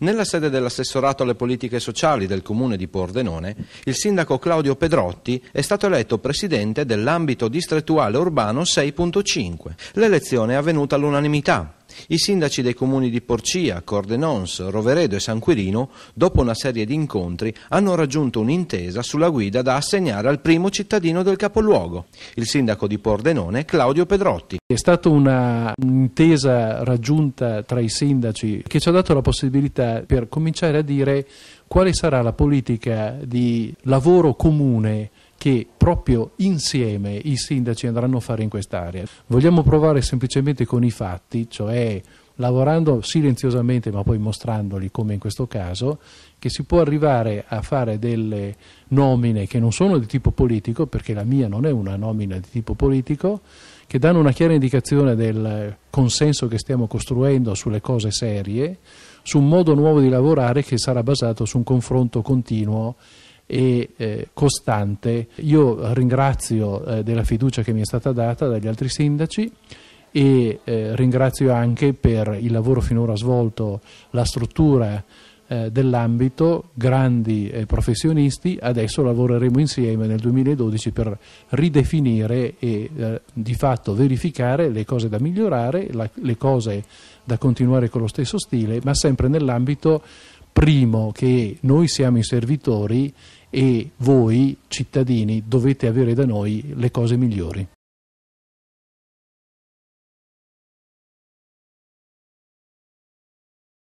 Nella sede dell'assessorato alle politiche sociali del comune di Pordenone, il sindaco Claudio Pedrotti è stato eletto presidente dell'ambito distrettuale urbano 6.5. L'elezione è avvenuta all'unanimità. I sindaci dei comuni di Porcia, Cordenons, Roveredo e San Quirino, dopo una serie di incontri, hanno raggiunto un'intesa sulla guida da assegnare al primo cittadino del capoluogo, il sindaco di Pordenone, Claudio Pedrotti. È stata un'intesa raggiunta tra i sindaci che ci ha dato la possibilità per cominciare a dire quale sarà la politica di lavoro comune che proprio insieme i sindaci andranno a fare in quest'area. Vogliamo provare semplicemente con i fatti, cioè lavorando silenziosamente ma poi mostrandoli come in questo caso, che si può arrivare a fare delle nomine che non sono di tipo politico, perché la mia non è una nomina di tipo politico, che danno una chiara indicazione del consenso che stiamo costruendo sulle cose serie, su un modo nuovo di lavorare che sarà basato su un confronto continuo e eh, costante. Io ringrazio eh, della fiducia che mi è stata data dagli altri sindaci e eh, ringrazio anche per il lavoro finora svolto la struttura eh, dell'ambito, grandi eh, professionisti, adesso lavoreremo insieme nel 2012 per ridefinire e eh, di fatto verificare le cose da migliorare, la, le cose da continuare con lo stesso stile, ma sempre nell'ambito primo che noi siamo i servitori e voi cittadini dovete avere da noi le cose migliori.